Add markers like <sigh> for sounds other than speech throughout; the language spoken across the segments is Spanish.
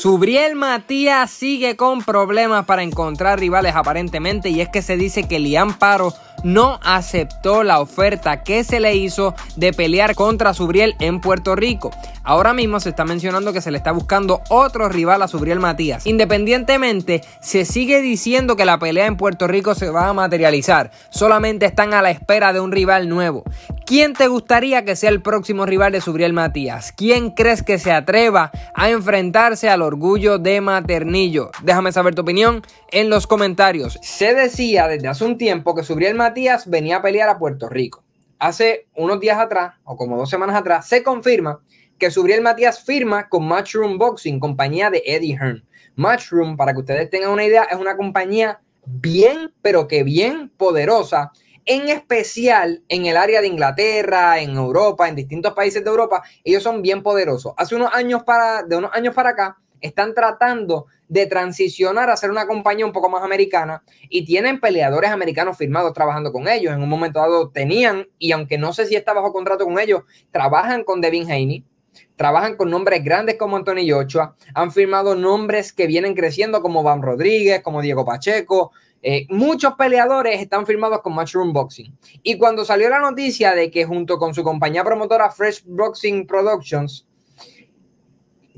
Subriel Matías sigue con problemas para encontrar rivales aparentemente y es que se dice que Liam Paro no aceptó la oferta que se le hizo de pelear contra Subriel en Puerto Rico. Ahora mismo se está mencionando que se le está buscando otro rival a Subriel Matías. Independientemente, se sigue diciendo que la pelea en Puerto Rico se va a materializar. Solamente están a la espera de un rival nuevo. ¿Quién te gustaría que sea el próximo rival de Subriel Matías? ¿Quién crees que se atreva a enfrentarse al orgullo de Maternillo? Déjame saber tu opinión en los comentarios. Se decía desde hace un tiempo que Subriel Matías Matías venía a pelear a Puerto Rico. Hace unos días atrás, o como dos semanas atrás, se confirma que Subriel Matías firma con Matchroom Boxing, compañía de Eddie Hearn. Matchroom, para que ustedes tengan una idea, es una compañía bien, pero que bien poderosa, en especial en el área de Inglaterra, en Europa, en distintos países de Europa, ellos son bien poderosos. Hace unos años para, de unos años para acá, están tratando de transicionar a ser una compañía un poco más americana y tienen peleadores americanos firmados trabajando con ellos. En un momento dado tenían, y aunque no sé si está bajo contrato con ellos, trabajan con Devin Haney, trabajan con nombres grandes como Anthony Ochoa, han firmado nombres que vienen creciendo como Van Rodríguez, como Diego Pacheco. Eh, muchos peleadores están firmados con Matchroom Boxing. Y cuando salió la noticia de que junto con su compañía promotora Fresh Boxing Productions,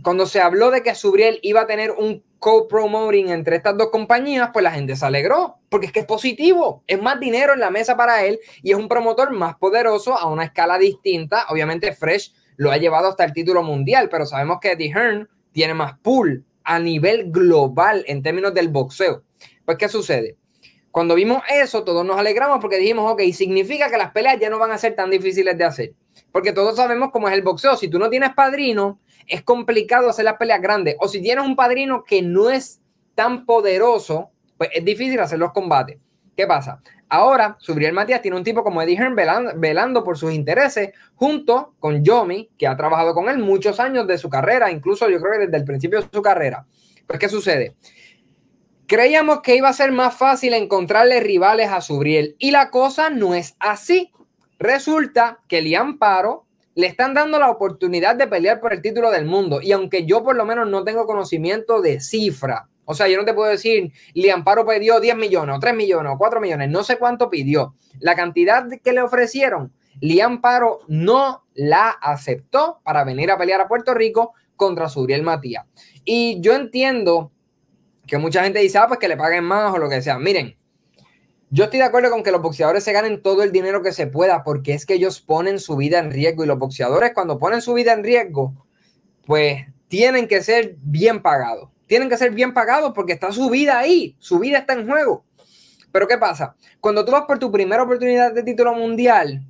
cuando se habló de que Subriel iba a tener un co-promoting entre estas dos compañías, pues la gente se alegró, porque es que es positivo, es más dinero en la mesa para él y es un promotor más poderoso a una escala distinta. Obviamente Fresh lo ha llevado hasta el título mundial, pero sabemos que Eddie Hearn tiene más pool a nivel global en términos del boxeo. Pues, ¿qué sucede? Cuando vimos eso, todos nos alegramos porque dijimos, ok, significa que las peleas ya no van a ser tan difíciles de hacer. Porque todos sabemos cómo es el boxeo. Si tú no tienes padrino, es complicado hacer las peleas grandes. O si tienes un padrino que no es tan poderoso, pues es difícil hacer los combates. ¿Qué pasa? Ahora, Subriel Matías tiene un tipo como Eddie Hearn velando, por sus intereses, junto con Yomi, que ha trabajado con él muchos años de su carrera, incluso yo creo que desde el principio de su carrera. Pues, ¿qué sucede? Creíamos que iba a ser más fácil encontrarle rivales a Subriel, y la cosa no es así. Resulta que Liam Paro le están dando la oportunidad de pelear por el título del mundo. Y aunque yo por lo menos no tengo conocimiento de cifra, o sea, yo no te puedo decir, Liam Paro pidió 10 millones, o 3 millones, o 4 millones, no sé cuánto pidió. La cantidad que le ofrecieron, Liam Paro no la aceptó para venir a pelear a Puerto Rico contra Suriel Matías. Y yo entiendo que mucha gente dice, ah, pues que le paguen más o lo que sea. Miren, yo estoy de acuerdo con que los boxeadores se ganen todo el dinero que se pueda, porque es que ellos ponen su vida en riesgo y los boxeadores cuando ponen su vida en riesgo, pues tienen que ser bien pagados. Tienen que ser bien pagados porque está su vida ahí, su vida está en juego. Pero ¿qué pasa? Cuando tú vas por tu primera oportunidad de título mundial,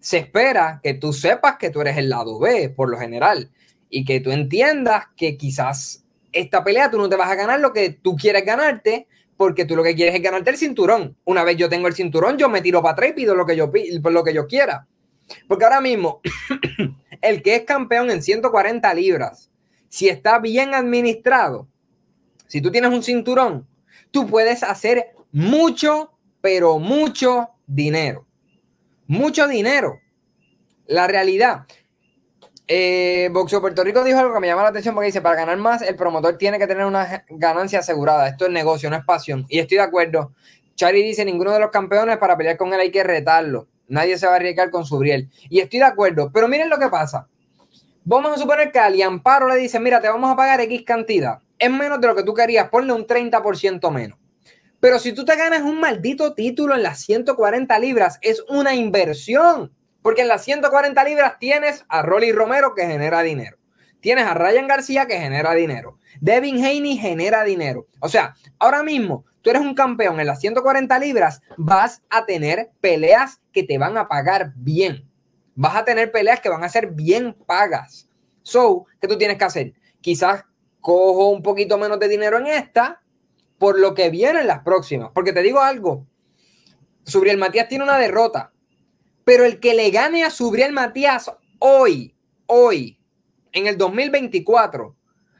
se espera que tú sepas que tú eres el lado B, por lo general, y que tú entiendas que quizás esta pelea tú no te vas a ganar lo que tú quieres ganarte, porque tú lo que quieres es ganarte el cinturón. Una vez yo tengo el cinturón, yo me tiro para atrás y pido lo que yo, lo que yo quiera. Porque ahora mismo, <clears throat> el que es campeón en 140 libras, si está bien administrado, si tú tienes un cinturón, tú puedes hacer mucho, pero mucho dinero. Mucho dinero. La realidad. Eh, Boxeo Puerto Rico dijo algo que me llama la atención porque dice, para ganar más, el promotor tiene que tener una ganancia asegurada. Esto es negocio, no es pasión. Y estoy de acuerdo. Charlie dice, ninguno de los campeones para pelear con él hay que retarlo. Nadie se va a arriesgar con su briel. Y estoy de acuerdo. Pero miren lo que pasa. Vamos a suponer que al Amparo le dice, mira, te vamos a pagar X cantidad. Es menos de lo que tú querías, ponle un 30% menos. Pero si tú te ganas un maldito título en las 140 libras, es una inversión. Porque en las 140 libras tienes a Rolly Romero que genera dinero. Tienes a Ryan García que genera dinero. Devin Haney genera dinero. O sea, ahora mismo tú eres un campeón en las 140 libras, vas a tener peleas que te van a pagar bien. Vas a tener peleas que van a ser bien pagas. So, ¿qué tú tienes que hacer? Quizás cojo un poquito menos de dinero en esta por lo que viene en las próximas. Porque te digo algo, Subriel Matías tiene una derrota pero el que le gane a Subriel Matías hoy, hoy, en el 2024,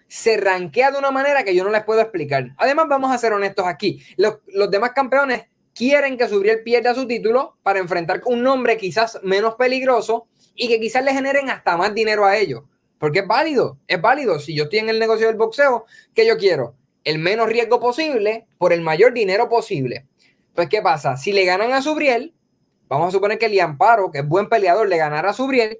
se ranquea de una manera que yo no les puedo explicar. Además, vamos a ser honestos aquí. Los, demás campeones quieren que Subriel pierda su título para enfrentar un nombre quizás menos peligroso y que quizás le generen hasta más dinero a ellos. Porque es válido, es válido. Si yo estoy en el negocio del boxeo, ¿qué yo quiero? El menos riesgo posible por el mayor dinero posible. Pues, ¿qué pasa? Si le ganan a Subriel, Vamos a suponer que Liamparo, que es buen peleador, le ganara a Subriel,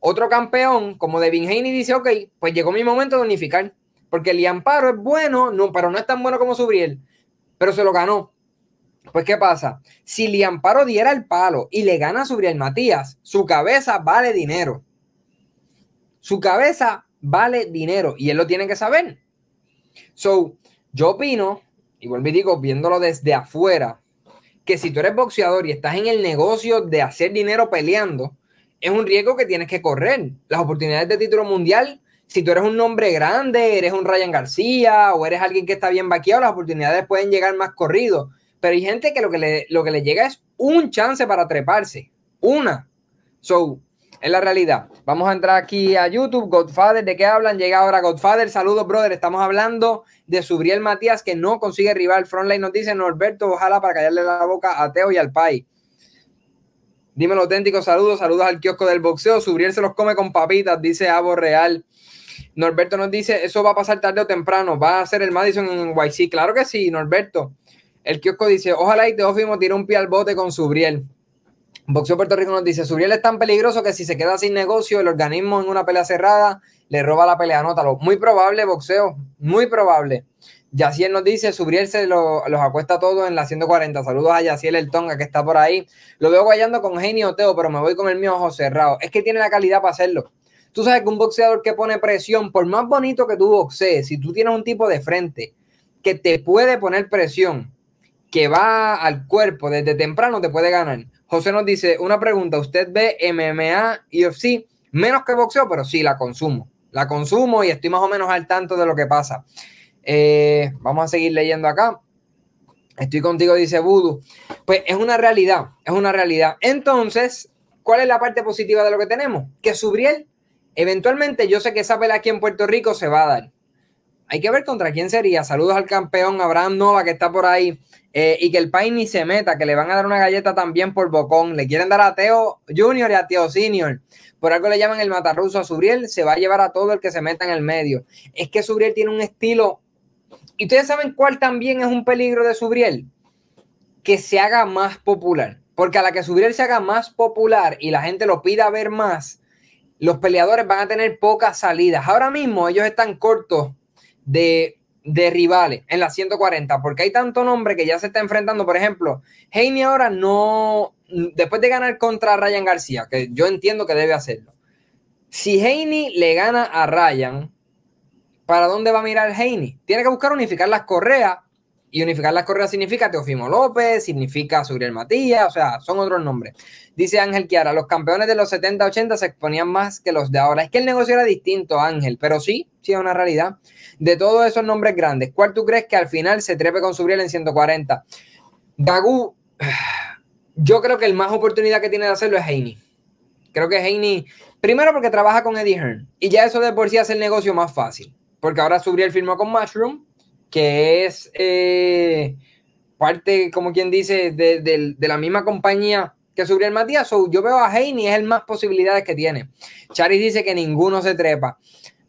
otro campeón como Devin Haney dice, ok, pues llegó mi momento de unificar, porque Liamparo es bueno, no, pero no es tan bueno como Subriel, pero se lo ganó. Pues, ¿qué pasa? Si Liamparo diera el palo y le gana a Subriel Matías, su cabeza vale dinero. Su cabeza vale dinero y él lo tiene que saber. So, yo opino, y vuelvo y digo, viéndolo desde afuera, que si tú eres boxeador y estás en el negocio de hacer dinero peleando, es un riesgo que tienes que correr. Las oportunidades de título mundial, si tú eres un nombre grande, eres un Ryan García o eres alguien que está bien vaqueado, las oportunidades pueden llegar más corrido. Pero hay gente que lo que le, lo que le llega es un chance para treparse. Una. So, es la realidad. Vamos a entrar aquí a YouTube. Godfather, ¿de qué hablan? Llega ahora Godfather. Saludos, brother. Estamos hablando de Subriel Matías, que no consigue rival. Frontline nos dice Norberto, ojalá para callarle la boca a Teo y al Pai. Dímelo auténtico, saludos, saludos al kiosco del boxeo. Subriel se los come con papitas, dice Abo Real. Norberto nos dice, eso va a pasar tarde o temprano, va a ser el Madison en YC. Claro que sí, Norberto. El kiosco dice, ojalá y Teófimo tire un pie al bote con Subriel. Boxeo Puerto Rico nos dice, Subriel es tan peligroso que si se queda sin negocio, el organismo en una pelea cerrada le roba la pelea, anótalo. Muy probable, Boxeo, muy probable. Yaciel nos dice, Subriel se lo, los acuesta todos en la 140. Saludos a Yaciel El Tonga que está por ahí. Lo veo guayando con genio Teo, pero me voy con el mío ojo cerrado. Es que tiene la calidad para hacerlo. Tú sabes que un boxeador que pone presión, por más bonito que tú boxees, si tú tienes un tipo de frente que te puede poner presión, que va al cuerpo desde temprano, te puede ganar. José nos dice, una pregunta, ¿usted ve MMA y sí, Menos que boxeo, pero sí, la consumo. La consumo y estoy más o menos al tanto de lo que pasa. Eh, vamos a seguir leyendo acá. Estoy contigo, dice Voodoo. Pues es una realidad, es una realidad. Entonces, ¿cuál es la parte positiva de lo que tenemos? Que Subriel, eventualmente, yo sé que esa pelea aquí en Puerto Rico se va a dar. Hay que ver contra quién sería. Saludos al campeón Abraham Nova que está por ahí. Eh, y que el país ni se meta, que le van a dar una galleta también por Bocón. Le quieren dar a Teo Junior y a Teo Senior. Por algo le llaman el matarruso a Subriel. Se va a llevar a todo el que se meta en el medio. Es que Subriel tiene un estilo. Y ustedes saben cuál también es un peligro de Subriel. Que se haga más popular. Porque a la que Subriel se haga más popular y la gente lo pida ver más, los peleadores van a tener pocas salidas. Ahora mismo ellos están cortos de, rivales en las 140, porque hay tanto nombre que ya se está enfrentando. Por ejemplo, Heine ahora no, después de ganar contra Ryan García, que yo entiendo que debe hacerlo. Si Heine le gana a Ryan, ¿para dónde va a mirar Heine? Tiene que buscar unificar las correas y unificar las correas significa Teofimo López, significa Subriel Matías, o sea, son otros nombres. Dice Ángel Kiara, los campeones de los 70, 80 se exponían más que los de ahora. Es que el negocio era distinto, Ángel, pero sí, sí es una realidad. De todos esos nombres grandes, ¿cuál tú crees que al final se trepe con Subriel en 140? Gagú, <sighs> yo creo que el más oportunidad que tiene de hacerlo es Heini. Creo que Heini, primero porque trabaja con Eddie Hearn, y ya eso de por sí hace el negocio más fácil, porque ahora Subriel firmó con Mushroom, que es eh, parte, como quien dice, de, la misma compañía que Subriel Matías. yo veo a y es el más posibilidades que tiene. Charis dice que ninguno se trepa.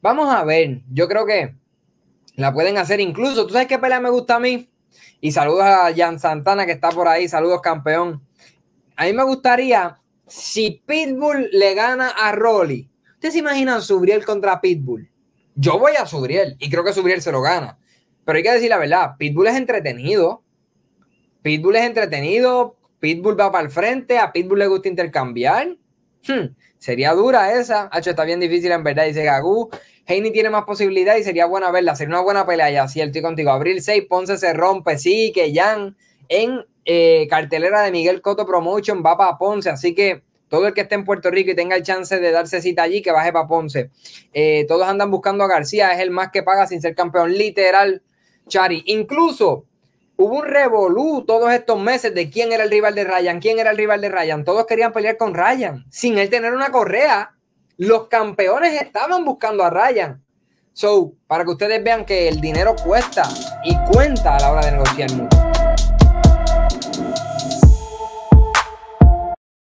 Vamos a ver, yo creo que la pueden hacer incluso. ¿Tú sabes qué pelea me gusta a mí? Y saludos a Jan Santana que está por ahí. Saludos, campeón. A mí me gustaría si Pitbull le gana a Rolly. ¿Ustedes se imaginan Subriel contra Pitbull? Yo voy a Subriel y creo que Subriel se lo gana. Pero hay que decir la verdad, Pitbull es entretenido. Pitbull es entretenido, Pitbull va para el frente, a Pitbull le gusta intercambiar. Hmm, sería dura esa. Hacho, está bien difícil en verdad, dice Gagú. Heini tiene más posibilidad y sería buena verla. Sería una buena pelea, ya el estoy contigo. Abril 6, Ponce se rompe, sí, que Jan en eh, cartelera de Miguel Coto Promotion va para Ponce, así que todo el que esté en Puerto Rico y tenga el chance de darse cita allí, que baje para Ponce. Eh, todos andan buscando a García, es el más que paga sin ser campeón, literal. Chari. Incluso hubo un revolú todos estos meses de quién era el rival de Ryan, quién era el rival de Ryan. Todos querían pelear con Ryan. Sin él tener una correa, los campeones estaban buscando a Ryan. So, para que ustedes vean que el dinero cuesta y cuenta a la hora de negociar mucho.